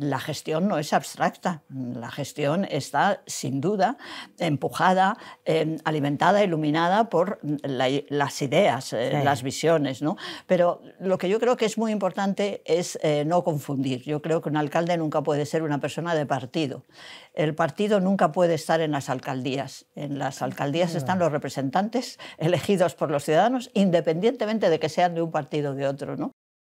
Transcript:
la gestión no es abstracta, la gestión está sin duda empujada, em, alimentada, iluminada por las ideas, eh, las visiones. ¿no? Pero lo que yo creo que es muy importante es eh, no confundir. Yo creo que un alcalde nunca puede ser una persona de partido. El partido nunca puede estar en las alcaldías. En las alcaldías están los representantes elegidos por los ciudadanos, independientemente de que sean de un partido o de otro. ¿no?